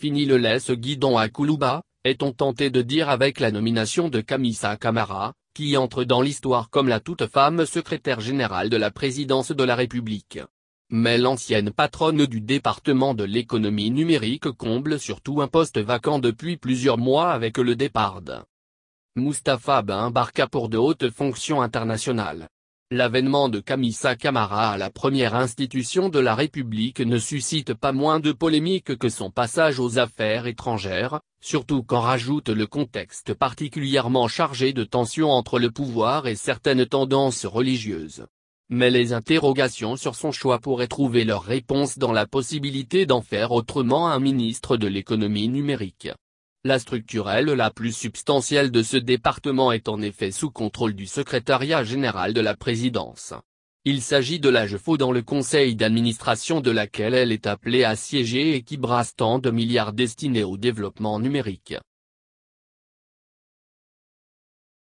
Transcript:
Fini le laisse guidon à Koulouba, est-on tenté de dire avec la nomination de Kamissa Kamara, qui entre dans l'histoire comme la toute femme secrétaire générale de la présidence de la République. Mais l'ancienne patronne du département de l'économie numérique comble surtout un poste vacant depuis plusieurs mois avec le départ de Mustapha Ben pour de hautes fonctions internationales. L'avènement de Camisa Camara à la première institution de la République ne suscite pas moins de polémiques que son passage aux affaires étrangères, surtout quand rajoute le contexte particulièrement chargé de tensions entre le pouvoir et certaines tendances religieuses. Mais les interrogations sur son choix pourraient trouver leur réponse dans la possibilité d'en faire autrement un ministre de l'économie numérique. La structurelle la plus substantielle de ce département est en effet sous contrôle du secrétariat général de la présidence. Il s'agit de l'âge faux dans le conseil d'administration de laquelle elle est appelée à siéger et qui brasse tant de milliards destinés au développement numérique.